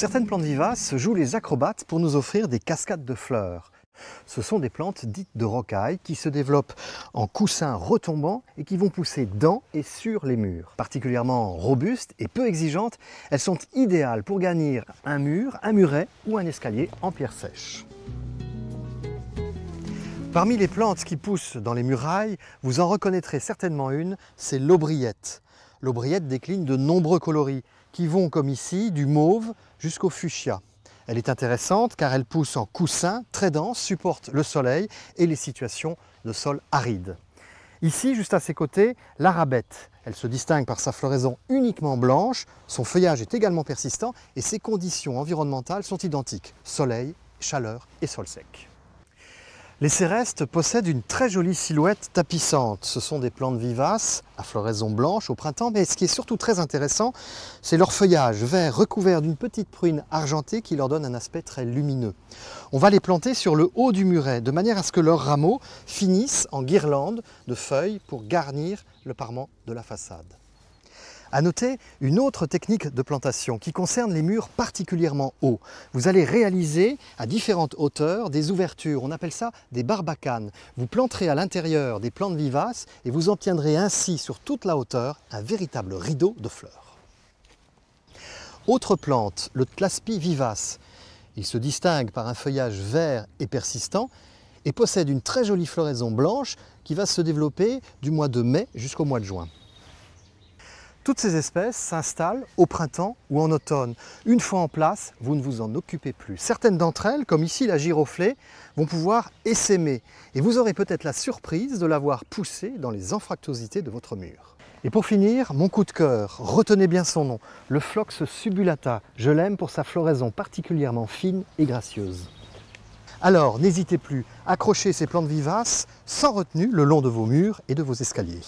Certaines plantes vivaces jouent les acrobates pour nous offrir des cascades de fleurs. Ce sont des plantes dites de rocaille qui se développent en coussins retombants et qui vont pousser dans et sur les murs. Particulièrement robustes et peu exigeantes, elles sont idéales pour garnir un mur, un muret ou un escalier en pierre sèche. Parmi les plantes qui poussent dans les murailles, vous en reconnaîtrez certainement une, c'est l'aubriette l'aubriette décline de nombreux coloris qui vont, comme ici, du mauve jusqu'au fuchsia. Elle est intéressante car elle pousse en coussin très dense, supporte le soleil et les situations de sol aride. Ici, juste à ses côtés, l'arabette. Elle se distingue par sa floraison uniquement blanche, son feuillage est également persistant et ses conditions environnementales sont identiques, soleil, chaleur et sol sec. Les cérestes possèdent une très jolie silhouette tapissante. Ce sont des plantes vivaces à floraison blanche au printemps, mais ce qui est surtout très intéressant, c'est leur feuillage vert recouvert d'une petite prune argentée qui leur donne un aspect très lumineux. On va les planter sur le haut du muret, de manière à ce que leurs rameaux finissent en guirlande de feuilles pour garnir le parement de la façade. À noter une autre technique de plantation qui concerne les murs particulièrement hauts. Vous allez réaliser à différentes hauteurs des ouvertures, on appelle ça des barbacanes. Vous planterez à l'intérieur des plantes vivaces et vous obtiendrez ainsi sur toute la hauteur un véritable rideau de fleurs. Autre plante, le Tlaspi vivace. Il se distingue par un feuillage vert et persistant et possède une très jolie floraison blanche qui va se développer du mois de mai jusqu'au mois de juin. Toutes ces espèces s'installent au printemps ou en automne. Une fois en place, vous ne vous en occupez plus. Certaines d'entre elles, comme ici la giroflée, vont pouvoir essaimer et vous aurez peut-être la surprise de l'avoir poussée dans les anfractuosités de votre mur. Et pour finir, mon coup de cœur, retenez bien son nom, le Phlox subulata. Je l'aime pour sa floraison particulièrement fine et gracieuse. Alors, n'hésitez plus, accrochez ces plantes vivaces sans retenue le long de vos murs et de vos escaliers.